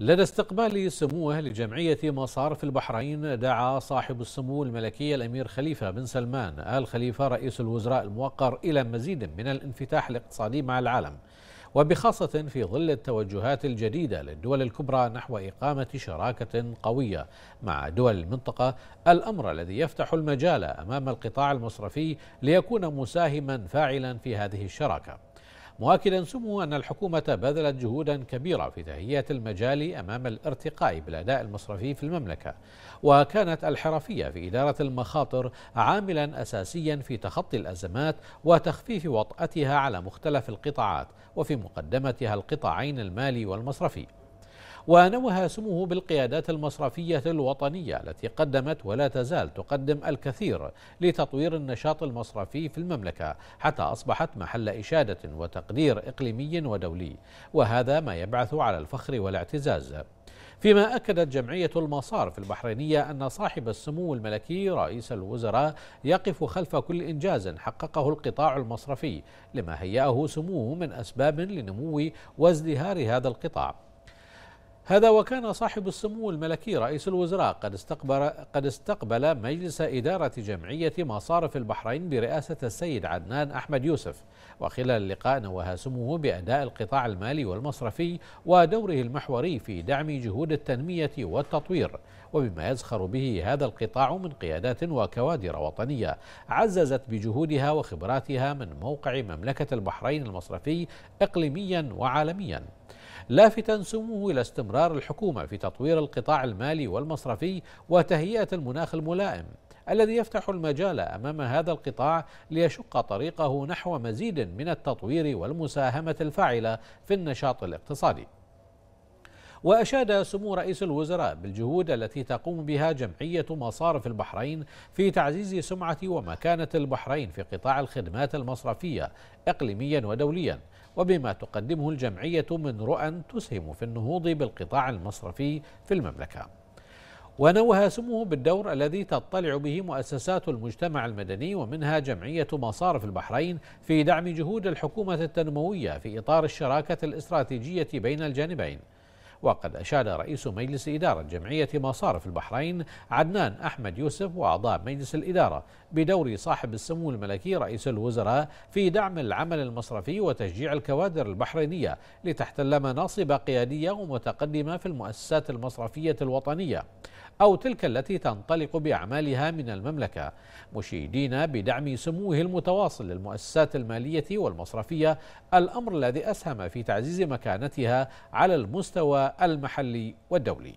لدى استقبال سموه لجمعية مصارف البحرين دعا صاحب السمو الملكي الأمير خليفة بن سلمان آل خليفة رئيس الوزراء الموقر إلى مزيد من الانفتاح الاقتصادي مع العالم وبخاصة في ظل التوجهات الجديدة للدول الكبرى نحو إقامة شراكة قوية مع دول المنطقة الأمر الذي يفتح المجال أمام القطاع المصرفي ليكون مساهما فاعلا في هذه الشراكة مؤكدا سمو أن الحكومة بذلت جهودا كبيرة في تهيئة المجال أمام الارتقاء بالأداء المصرفي في المملكة وكانت الحرفية في إدارة المخاطر عاملا أساسيا في تخطي الأزمات وتخفيف وطأتها على مختلف القطاعات وفي مقدمتها القطاعين المالي والمصرفي ونوه سموه بالقيادات المصرفية الوطنية التي قدمت ولا تزال تقدم الكثير لتطوير النشاط المصرفي في المملكة حتى أصبحت محل إشادة وتقدير إقليمي ودولي وهذا ما يبعث على الفخر والاعتزاز فيما أكدت جمعية المصارف البحرينية أن صاحب السمو الملكي رئيس الوزراء يقف خلف كل إنجاز حققه القطاع المصرفي لما هيأه سموه من أسباب لنمو وازدهار هذا القطاع هذا وكان صاحب السمو الملكي رئيس الوزراء قد استقبل, قد استقبل مجلس إدارة جمعية مصارف البحرين برئاسة السيد عدنان أحمد يوسف وخلال اللقاء نوه سموه بأداء القطاع المالي والمصرفي ودوره المحوري في دعم جهود التنمية والتطوير وبما يزخر به هذا القطاع من قيادات وكوادر وطنية عززت بجهودها وخبراتها من موقع مملكة البحرين المصرفي إقليميا وعالميا لافتا سموه الى استمرار الحكومه في تطوير القطاع المالي والمصرفي وتهيئه المناخ الملائم الذي يفتح المجال امام هذا القطاع ليشق طريقه نحو مزيد من التطوير والمساهمه الفاعله في النشاط الاقتصادي وأشاد سمو رئيس الوزراء بالجهود التي تقوم بها جمعية مصارف البحرين في تعزيز سمعة ومكانة البحرين في قطاع الخدمات المصرفية إقليميا ودوليا وبما تقدمه الجمعية من رؤى تسهم في النهوض بالقطاع المصرفي في المملكة ونوه سموه بالدور الذي تطلع به مؤسسات المجتمع المدني ومنها جمعية مصارف البحرين في دعم جهود الحكومة التنموية في إطار الشراكة الاستراتيجية بين الجانبين وقد أشاد رئيس مجلس إدارة جمعية مصارف البحرين عدنان أحمد يوسف وأعضاء مجلس الإدارة بدور صاحب السمو الملكي رئيس الوزراء في دعم العمل المصرفي وتشجيع الكوادر البحرينية لتحتل مناصب قيادية ومتقدمة في المؤسسات المصرفية الوطنية أو تلك التي تنطلق بأعمالها من المملكة مشيدين بدعم سموه المتواصل للمؤسسات المالية والمصرفية الأمر الذي أسهم في تعزيز مكانتها على المستوى المحلي والدولي